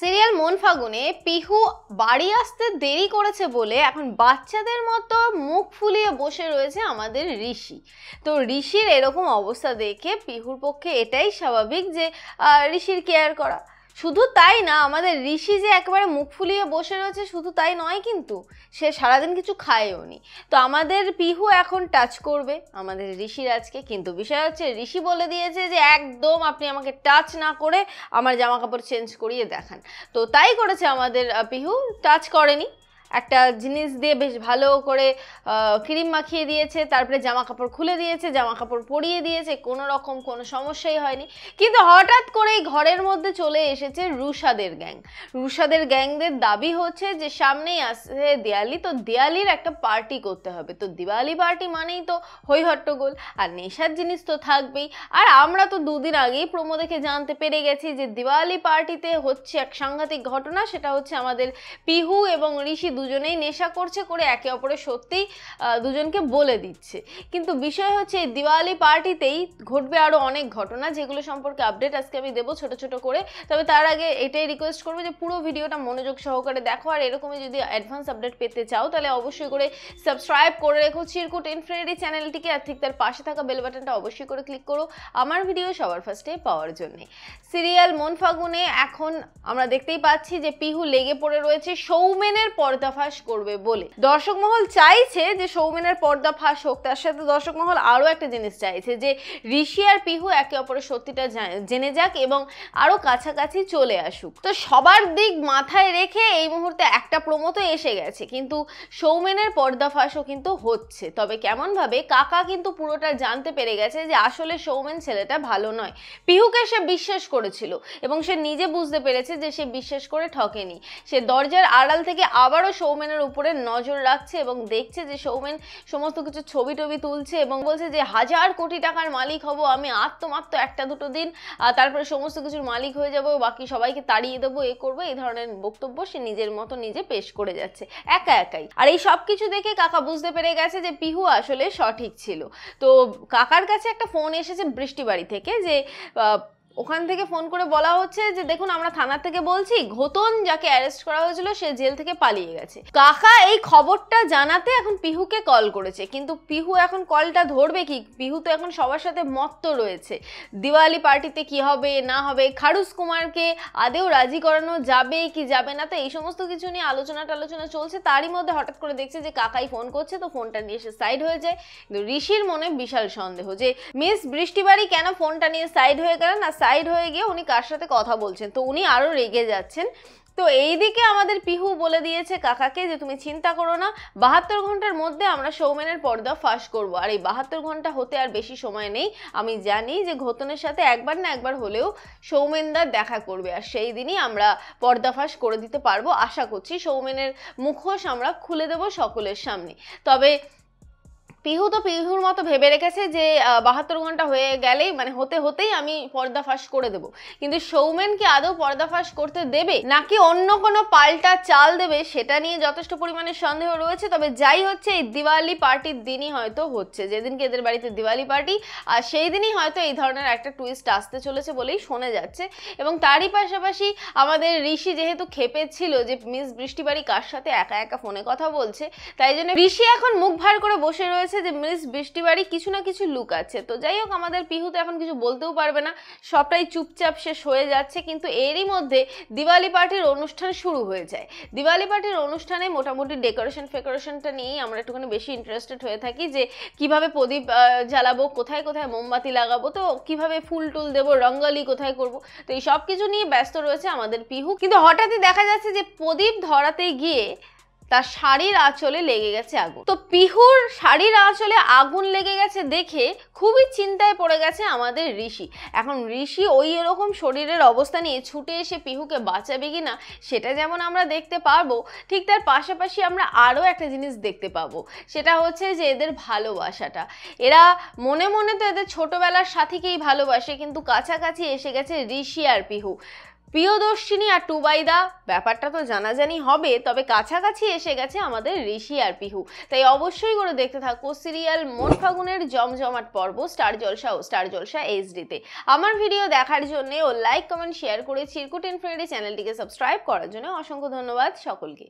serial মন ফাগুনে পিহু বাড়ি আসতে দেরি করেছে বলে এখন বাচ্চাদের মতো মুখ ফুলিয়ে বসে রয়েছে আমাদের ঋষি তো ঋষির এরকম অবস্থা দেখে পিহুর পক্ষে এটাই স্বাভাবিক যে ঋষির কেয়ার করা শুধু তাই না আমাদের ঋষি যে একেবারে মুখ ফুলিয়ে বসে রয়েছে শুধু তাই নয় কিন্তু সে সারাদিন কিছু খায়ও নি তো আমাদের পিহু এখন টাচ করবে আমাদের ঋষির আজকে কিন্তু বিষয় হচ্ছে ঋষি বলে দিয়েছে যে একদম আপনি আমাকে টাচ না করে আমার জামা কাপড় চেঞ্জ করিয়ে দেখান তো তাই করেছে আমাদের পিহু টাচ করেনি একটা জিনিস দিয়ে বেশ ভালো করে ক্রিম মাখিয়ে দিয়েছে তারপরে জামা কাপড় খুলে দিয়েছে জামা কাপড় পরিয়ে দিয়েছে কোনো রকম কোনো সমস্যাই হয়নি কিন্তু হঠাৎ করেই ঘরের মধ্যে চলে এসেছে রুষাদের গ্যাং রুষাদের গ্যাংদের দাবি হচ্ছে যে সামনেই আসছে দেয়ালি তো দেয়ালির একটা পার্টি করতে হবে তো দিওয়ালি পার্টি মানেই তো হট্টগোল আর নেশার জিনিস তো থাকবেই আর আমরা তো দুদিন আগেই প্রমো দেখে জানতে পেরে গেছি যে দিওয়ালি পার্টিতে হচ্ছে এক সাংঘাতিক ঘটনা সেটা হচ্ছে আমাদের পিহু এবং ঋষি দুজনেই নেশা করছে করে একে অপরের সত্যিই দুজনকে বলে দিচ্ছে কিন্তু বিষয় হচ্ছে দিওয়ালি পার্টিতেই ঘটবে আরও অনেক ঘটনা যেগুলো সম্পর্কে আপডেট আজকে আমি দেবো ছোট ছোট করে তবে তার আগে এটাই রিকোয়েস্ট করবো যে পুরো ভিডিওটা মনোযোগ সহকারে দেখো আর এরকমই যদি অ্যাডভান্স আপডেট পেতে চাও তাহলে অবশ্যই করে সাবস্ক্রাইব করে রেখো চিরকুট ইনফিনিটি চ্যানেলটিকে আর ঠিক তার পাশে থাকা বেল বাটনটা অবশ্যই করে ক্লিক করো আমার ভিডিও সবার ফার্স্টে পাওয়ার জন্য সিরিয়াল মন ফাগুনে এখন আমরা দেখতেই পাচ্ছি যে পিহু লেগে পড়ে রয়েছে সৌমেনের পর্দা পর্দাফাঁস করবে বলে দর্শক মহল চাইছে যে সৌমেনের ফাঁস হোক তার সাথে দর্শক মহল আরও একটা জিনিস চাইছে যে ঋষি আর পিহু একে অপরের সত্যিটা জেনে যাক এবং আরও কাছাকাছি চলে আসুক তো সবার দিক মাথায় রেখে এই মুহূর্তে একটা প্রোমো তো এসে গেছে কিন্তু সৌমেনের পর্দাফাঁসও কিন্তু হচ্ছে তবে কেমনভাবে কাকা কিন্তু পুরোটা জানতে পেরে গেছে যে আসলে সৌমেন ছেলেটা ভালো নয় পিহুকে সে বিশ্বাস করেছিল এবং সে নিজে বুঝতে পেরেছে যে সে বিশ্বাস করে ঠকেনি সে দরজার আড়াল থেকে আবারও সৌমেনের উপরে নজর রাখছে এবং দেখছে যে সৌমেন সমস্ত কিছু ছবি টবি তুলছে এবং বলছে যে হাজার কোটি টাকার মালিক হব আমি আত্মমাত্র একটা দুটো দিন তারপরে সমস্ত কিছুর মালিক হয়ে যাবো বাকি সবাইকে তাড়িয়ে দেবো এ করবো এই ধরনের বক্তব্য সে নিজের মতো নিজে পেশ করে যাচ্ছে একা একাই আর এই সব কিছু দেখে কাকা বুঝতে পেরে গেছে যে পিহু আসলে সঠিক ছিল তো কাকার কাছে একটা ফোন এসেছে বৃষ্টিবাড়ি থেকে যে ওখান থেকে ফোন করে বলা হচ্ছে যে দেখুন আমরা থানা থেকে বলছি ঘোতন যাকে অ্যারেস্ট করা হয়েছিল সে জেল থেকে পালিয়ে গেছে কাকা এই খবরটা জানাতে এখন পিহুকে কল করেছে কিন্তু পিহু এখন কলটা ধরবে কি পিহু তো এখন সবার সাথে মত্ত রয়েছে দিওয়ালি পার্টিতে কি হবে না হবে খারুস কুমারকে আদেও রাজি করানো যাবে কি যাবে না তো এই সমস্ত কিছু নিয়ে আলোচনা টালোচনা চলছে তারই মধ্যে হঠাৎ করে দেখছে যে কাকাই ফোন করছে তো ফোনটা নিয়ে সে সাইড হয়ে যায় কিন্তু ঋষির মনে বিশাল সন্দেহ যে মিস বৃষ্টিবাড়ি কেন ফোনটা নিয়ে সাইড হয়ে গেলেন আর সাইড হয়ে গিয়ে উনি কার সাথে কথা বলছেন তো উনি আরও রেগে যাচ্ছেন তো এইদিকে আমাদের পিহু বলে দিয়েছে কাকাকে যে তুমি চিন্তা করো না বাহাত্তর ঘন্টার মধ্যে আমরা সৌমেনের পর্দা ফাঁস করব আর এই বাহাত্তর ঘন্টা হতে আর বেশি সময় নেই আমি জানি যে ঘতনের সাথে একবার না একবার হলেও সৌমেনদার দেখা করবে আর সেই দিনই আমরা পর্দা ফাঁস করে দিতে পারবো আশা করছি সৌমেনের মুখোশ আমরা খুলে দেব সকলের সামনে তবে পিহু তো পিহুর মতো ভেবে রেখেছে যে বাহাত্তর ঘন্টা হয়ে গেলেই মানে হতে হতেই আমি পর্দা ফাঁস করে দেব কিন্তু সৌমেন কি আদৌ পর্দা ফাঁস করতে দেবে নাকি অন্য কোনো পাল্টা চাল দেবে সেটা নিয়ে যথেষ্ট পরিমাণে সন্দেহ রয়েছে তবে যাই হচ্ছে এই দিওয়ালি পার্টির দিনই হয়তো হচ্ছে যেদিনকে এদের বাড়িতে দিওয়ালি পার্টি আর সেই দিনই হয়তো এই ধরনের একটা টুইস্ট আসতে চলেছে বলেই শোনা যাচ্ছে এবং তারই পাশাপাশি আমাদের ঋষি যেহেতু খেপে ছিল যে মিস বৃষ্টিবাড়ি কার সাথে একা একা ফোনে কথা বলছে তাই জন্য ঋষি এখন মুখ ভার করে বসে রয়েছে যাচ্ছে যে মিস বাড়ি কিছু না কিছু লুক আছে তো যাই হোক আমাদের পিহু তো এখন কিছু বলতেও পারবে না সবটাই চুপচাপ শেষ হয়ে যাচ্ছে কিন্তু এরই মধ্যে দিওয়ালি পার্টির অনুষ্ঠান শুরু হয়ে যায় দিওয়ালি পার্টির অনুষ্ঠানে মোটামুটি ডেকোরেশন ফেকোরেশনটা নিয়েই আমরা একটুখানি বেশি ইন্টারেস্টেড হয়ে থাকি যে কিভাবে প্রদীপ জ্বালাবো কোথায় কোথায় মোমবাতি লাগাবো তো কিভাবে ফুল টুল দেবো রঙ্গালি কোথায় করব তো এই সব কিছু নিয়ে ব্যস্ত রয়েছে আমাদের পিহু কিন্তু হঠাৎই দেখা যাচ্ছে যে প্রদীপ ধরাতে গিয়ে তার শাড়ির আঁচলে লেগে গেছে আগুন তো পিহুর শাড়ির আঁচলে আগুন লেগে গেছে দেখে খুবই চিন্তায় পড়ে গেছে আমাদের ঋষি এখন ঋষি ওই এরকম শরীরের অবস্থা নিয়ে ছুটে এসে পিহুকে বাঁচাবে কি না সেটা যেমন আমরা দেখতে পারবো ঠিক তার পাশাপাশি আমরা আরও একটা জিনিস দেখতে পাবো সেটা হচ্ছে যে এদের ভালোবাসাটা এরা মনে মনে তো এদের ছোটোবেলার সাথীকেই ভালোবাসে কিন্তু কাছাকাছি এসে গেছে ঋষি আর পিহু প্রিয়দর্শিনী আর টুবাইদা ব্যাপারটা তো জানাজানি হবে তবে কাছাকাছি এসে গেছে আমাদের ঋষি আর পিহু তাই অবশ্যই করে দেখতে থাকো সিরিয়াল মন ফাগুনের জমজমাট পর্ব স্টার জলসা ও স্টার জলসা এইচডিতে আমার ভিডিও দেখার জন্য ও লাইক কমেন্ট শেয়ার করে চিরকুট ইনফ্রেন্ডি চ্যানেলটিকে সাবস্ক্রাইব করার জন্য অসংখ্য ধন্যবাদ সকলকে